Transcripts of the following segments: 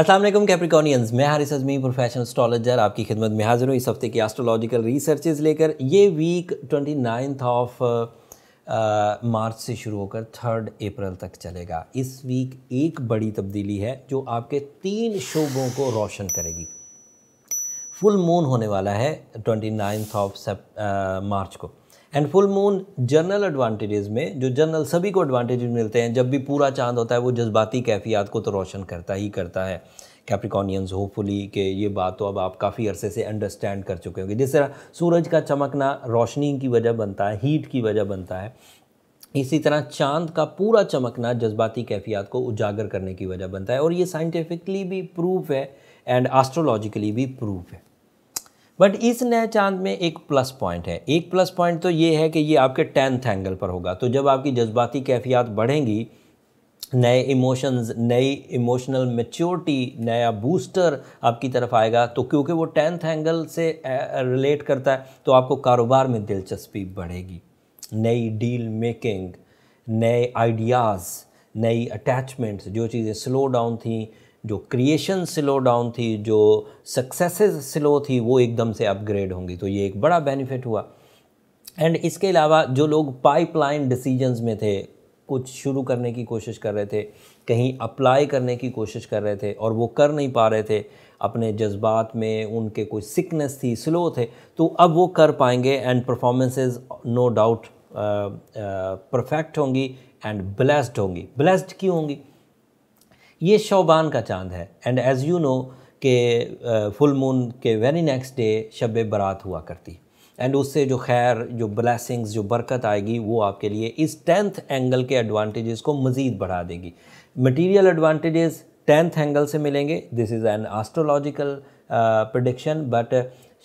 Aslam Capricornians मैं Haris Azmi professional स्टॉलजर आपकी खिदमत में हाजिर हूँ इस हफ्ते की एस्ट्रोलॉजिकल रिसर्चेज लेकर ये week twenty ninth of March से शुरू होकर थर्ड अप्रैल तक चलेगा इस वीक एक बड़ी तब्दीली है जो आपके तीन शोबों को रोशन करेगी फुल मून होने वाला है ट्वेंटी नाइन्थ ऑफ मार्च को and full moon general advantages में जो जनरल सभी को एडवांटेजेस मिलते हैं जब भी पूरा चांद होता है वो जज्बाती कैफियात को तो रोशन करता ही करता है कैप्रिकॉनियंस होपफुली के ये बात तो अब आप काफ़ी अरसे से अंडरस्टैंड कर चुके होंगे जिस तरह सूरज का चमकना रोशनी की वजह बनता है हीट की वजह बनता है इसी तरह चांद का पूरा चमकना जज्बाती कैफियात को उजागर करने की वजह बनता है और ये साइंटिफिकली भी प्रूफ है एंड एस्ट्रोलॉजिकली भी प्रूफ है बट इस नए चांद में एक प्लस पॉइंट है एक प्लस पॉइंट तो ये है कि ये आपके टेंथ एंगल पर होगा तो जब आपकी जज्बाती कैफियत बढ़ेंगी नए इमोशंस नई इमोशनल मेच्योरिटी नया बूस्टर आपकी तरफ आएगा तो क्योंकि वो टेंथ एंगल से रिलेट करता है तो आपको कारोबार में दिलचस्पी बढ़ेगी नई डील मेकिंग नए आइडियाज़ नई अटैचमेंट्स जो चीज़ें स्लो डाउन थी जो क्रिएशन स्लो डाउन थी जो सक्सेसेस स्लो थी वो एकदम से अपग्रेड होंगी तो ये एक बड़ा बेनिफिट हुआ एंड इसके अलावा जो लोग पाइपलाइन डिसीजंस में थे कुछ शुरू करने की कोशिश कर रहे थे कहीं अप्लाई करने की कोशिश कर रहे थे और वो कर नहीं पा रहे थे अपने जज्बात में उनके कोई सिकनेस थी स्लो थे तो अब वो कर पाएंगे and performances no doubt perfect होंगी एंड ब्लेस्ड होंगी ब्लेस्ड क्यों होंगी ये शोबान का चांद है एंड एज़ यू नो के फुल मून के very next day Shab Barat हुआ करती एंड उससे जो खैर जो ब्लैसिंग्स जो बरकत आएगी वो आपके लिए इस टेंथ एंगल के एडवांटेजेस को मज़ीद बढ़ा देगी मटेरियल एडवांटेजेस टेंथ एंगल से मिलेंगे this is an astrological prediction but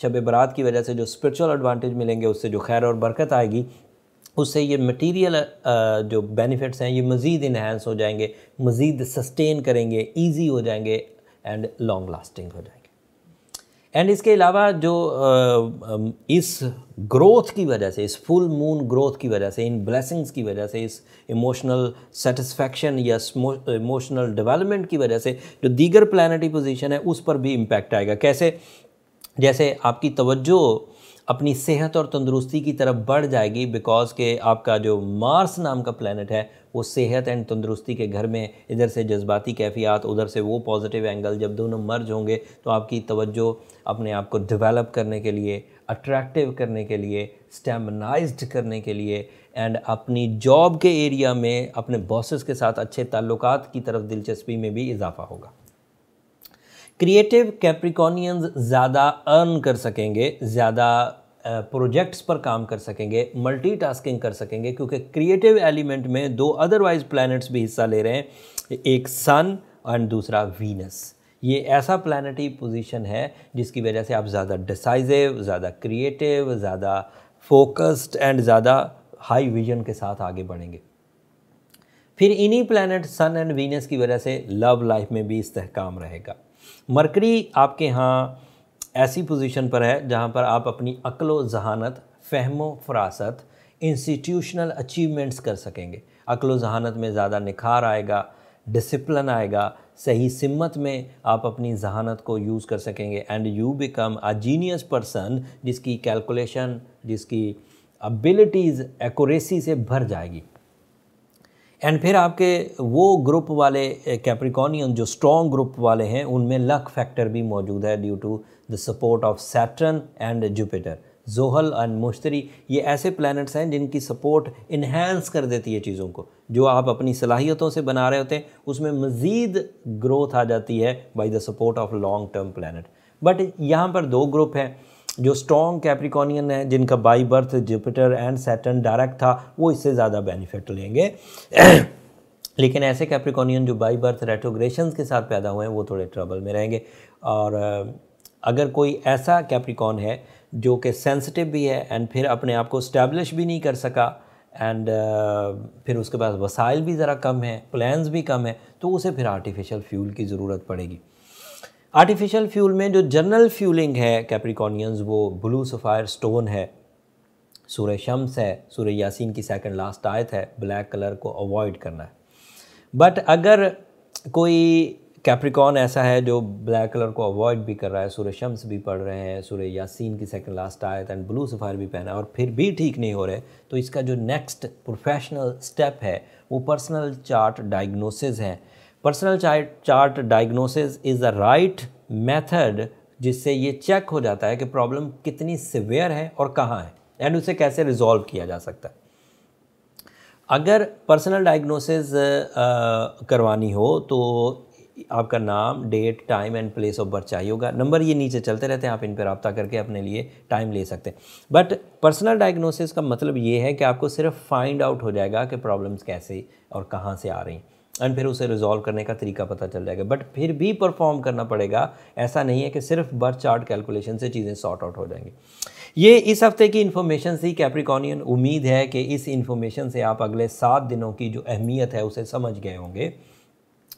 Shab Barat की वजह से जो स्पिरिचुअल एडवांटेज मिलेंगे उससे जो खैर और बरकत आएगी उससे ये मटेरियल जो बेनिफिट्स हैं ये मज़ीद इन्हेंस हो जाएंगे मज़ीद सस्टेन करेंगे इजी हो जाएंगे एंड लॉन्ग लास्टिंग हो जाएंगे एंड इसके अलावा जो इस ग्रोथ की वजह से इस फुल मून ग्रोथ की वजह से इन ब्लेसिंग्स की वजह से इस इमोशनल सेटिस्फेक्शन या इमोशनल डेवलपमेंट की वजह से जो दीगर प्लानटी पोजीशन है उस पर भी इम्पैक्ट आएगा कैसे जैसे आपकी तवज्जो अपनी सेहत और तंदुरुस्ती की तरफ बढ़ जाएगी बिकॉज के आपका जो मार्स नाम का प्लानट है वो सेहत एंड तंदुरुस्ती के घर में इधर से जज्बाती कैफियात उधर से वो पॉजिटिव एंगल जब दोनों मर्ज होंगे तो आपकी तवज्जो अपने आप को डेवलप करने के लिए अट्रैक्टिव करने के लिए स्टेमनाइज करने के लिए एंड अपनी जॉब के एरिया में अपने बॉसेस के साथ अच्छे ताल्लुकात की तरफ दिलचस्पी में भी इजाफा होगा क्रिएटिव कैप्रिकॉनियंस ज़्यादा अर्न कर सकेंगे ज़्यादा प्रोजेक्ट्स पर काम कर सकेंगे मल्टीटास्किंग कर सकेंगे क्योंकि क्रिएटिव एलिमेंट में दो अदरवाइज प्लैनेट्स भी हिस्सा ले रहे हैं एक सन एंड दूसरा वीनस ये ऐसा प्लानटी पोजीशन है जिसकी वजह से आप ज़्यादा डिसाइजिव ज़्यादा क्रिएटिव ज़्यादा फोकस्ड एंड ज़्यादा हाई विजन के साथ आगे बढ़ेंगे फिर इन्हीं प्लानट सन एंड वीनस की वजह से लव लाइफ में भी इस्तेकाम रहेगा मरकरी आपके यहाँ ऐसी पोजीशन पर है जहाँ पर आप अपनी अक्लो जहानत फहमो फरासत इंस्टीट्यूशनल अचीवमेंट्स कर सकेंगे अक्लो जहानत में ज़्यादा निखार आएगा डिसिप्लिन आएगा सही सिमत में आप अपनी जहानत को यूज़ कर सकेंगे and you become a genius person जिसकी कैलकुलेशन जिसकी अबिलिटीज़ एक्यूरेसी से भर जाएगी एंड फिर आपके वो ग्रुप वाले कैप्रिकॉनियन eh, जो स्ट्रॉन्ग ग्रुप वाले हैं उनमें लक फैक्टर भी मौजूद है due to the support of Saturn and Jupiter जोहल एंड मुश्तरी ये ऐसे प्लैनेट्स हैं जिनकी सपोर्ट इन्हेंस कर देती है चीज़ों को जो आप अपनी सलाहियतों से बना रहे होते हैं उसमें मज़ीद ग्रोथ आ जाती है by the support of long term planet but यहाँ पर दो ग्रुप हैं जो स्ट्रॉन्ग कैप्रिकॉनियन है जिनका by birth Jupiter and Saturn direct था वो इससे ज़्यादा बेनिफिट लेंगे लेकिन ऐसे कैप्रिकॉनियन जो बाई बर्थ रेट्रोग्रेशन के साथ पैदा हुए हैं वो थोड़े ट्रबल में रहेंगे और अगर कोई ऐसा कैप्रिकॉन है जो कि सेंसिटिव भी है एंड फिर अपने आप को स्टैब्लिश भी नहीं कर सका एंड uh, फिर उसके पास वसाइल भी ज़रा कम है प्लान्स भी कम है तो उसे फिर आर्टिफिशियल फ्यूल की ज़रूरत पड़ेगी आर्टिफिशियल फ्यूल में जो जनरल फ्यूलिंग है कैप्रिकॉनियंस वो ब्लू सफ़ायर स्टोन है सूर्य शम्स है सूर्य यासीन की सेकंड लास्ट आयत है ब्लैक कलर को अवॉइड करना है बट अगर कोई कैप्रिकॉन ऐसा है जो ब्लैक कलर को अवॉइड भी कर रहा है सूर्य शम्स भी पढ़ रहे हैं सूर्य यासीन की सेकंड लास्ट आयत एंड ब्लू सफ़ायर भी पहना और फिर भी ठीक नहीं हो रहे तो इसका जो नेक्स्ट प्रोफेशनल स्टेप है वो पर्सनल चार्ट डायग्नोसिस हैं personal chart diagnosis is the right method जिससे ये चेक हो जाता है कि प्रॉब्लम कितनी सिवियर है और कहाँ है एंड उसे कैसे रिजॉल्व किया जा सकता है अगर पर्सनल डायग्नोसिस करवानी हो तो आपका नाम date time and place of birth चाहिए होगा नंबर ये नीचे चलते रहते हैं आप इन पर रबता करके अपने लिए टाइम ले सकते हैं बट पर्सनल डायग्नोसिस का मतलब ये है कि आपको सिर्फ फाइंड आउट हो जाएगा कि प्रॉब्लम्स कैसे और कहाँ से आ रही हैं एंड फिर उसे रिजॉल्व करने का तरीका पता चल जाएगा बट फिर भी परफॉर्म करना पड़ेगा ऐसा नहीं है कि सिर्फ बर्थ चार्ट कैलकुलेशन से चीज़ें सॉर्ट आउट हो जाएंगी ये इस हफ्ते की इन्फॉर्मेशन थी कैप्रिकॉनियन उम्मीद है कि इस इन्फॉर्मेशन से आप अगले सात दिनों की जो अहमियत है उसे समझ गए होंगे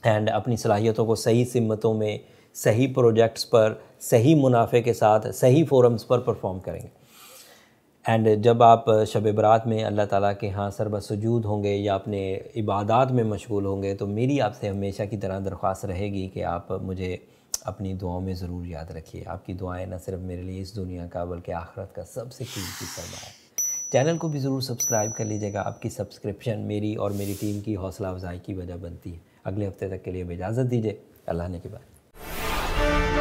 एंड अपनी सलाहियतों को सही सिमतों में सही प्रोजेक्ट्स पर सही मुनाफे के साथ सही फोरम्स पर परफॉर्म करेंगे एंड जब आप शब बरात में अल्लाह ताला के यहाँ सरब सजूद होंगे या अपने इबादत में मशगूल होंगे तो मेरी आपसे हमेशा की तरह दरख्वास्त रहेगी कि आप मुझे अपनी दुआओं में ज़रूर याद रखिए आपकी दुआएं न सिर्फ मेरे लिए इस दुनिया का बल्कि आखरत का सबसे कीमती सरमा है चैनल को भी ज़रूर सब्सक्राइब कर लीजिएगा आपकी सब्सक्रिप्शन मेरी और मेरी टीम की हौसला अफजाई की वजह बनती है अगले हफ्ते तक के लिए इजाज़त दीजिए अल्लाह ने के बाद